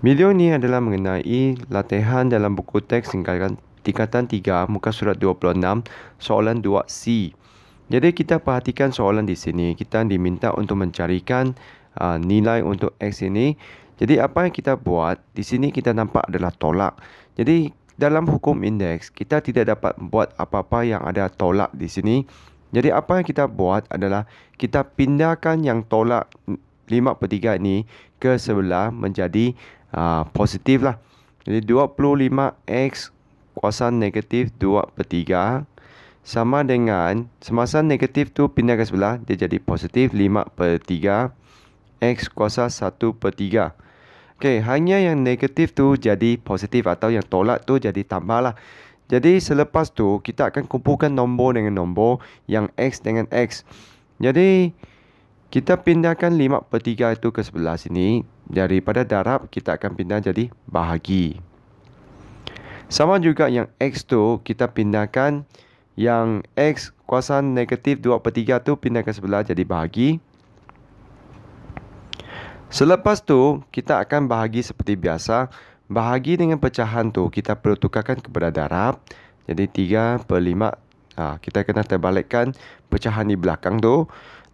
Video ini adalah mengenai latihan dalam buku teks tingkatan tingkatan 3 muka surat 26 soalan 2C. Jadi kita perhatikan soalan di sini, kita diminta untuk mencarikan uh, nilai untuk x ini. Jadi apa yang kita buat? Di sini kita nampak adalah tolak. Jadi dalam hukum indeks, kita tidak dapat buat apa-apa yang ada tolak di sini. Jadi apa yang kita buat adalah kita pindahkan yang tolak Lima per tiga ini ke sebelah menjadi uh, positif lah. Jadi 25x kuasa negatif 2 per 3 sama dengan semasa negatif tu pindah ke sebelah dia jadi positif 5 per 3 x kuasa 1 per 3. Okey, hanya yang negatif tu jadi positif atau yang tolak tu jadi tambah lah. Jadi selepas tu kita akan kumpulkan nombor dengan nombor yang x dengan x. Jadi kita pindahkan 5 per 3 itu ke sebelah sini. Daripada darab, kita akan pindah jadi bahagi. Sama juga yang X tu kita pindahkan yang X kuasa negatif 2 per 3 itu pindah ke sebelah jadi bahagi. Selepas tu kita akan bahagi seperti biasa. Bahagi dengan pecahan tu kita perlu tukarkan kepada darab. Jadi 3 per 5, ah, kita kena terbalikkan pecahan di belakang tu.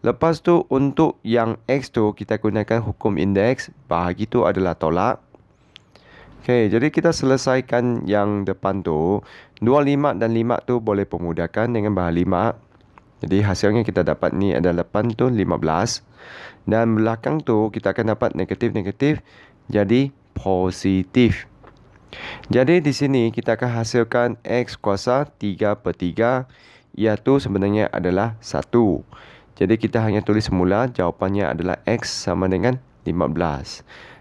Lepas tu untuk yang X tu kita gunakan hukum indeks bahagi tu adalah tolak. Okey, jadi kita selesaikan yang depan tu. dua 25 dan 5 tu boleh pemudahkan dengan bahagian 5. Jadi hasilnya kita dapat ni ada depan tu 15. Dan belakang tu kita akan dapat negatif-negatif jadi positif. Jadi di sini kita akan hasilkan X kuasa 3 per 3 iaitu sebenarnya adalah 1. Jadi kita hanya tulis semula jawapannya adalah X sama dengan 15.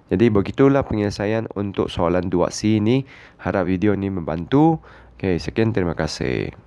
Jadi begitulah penyelesaian untuk soalan 2C ini. Harap video ini membantu. Okay, sekian terima kasih.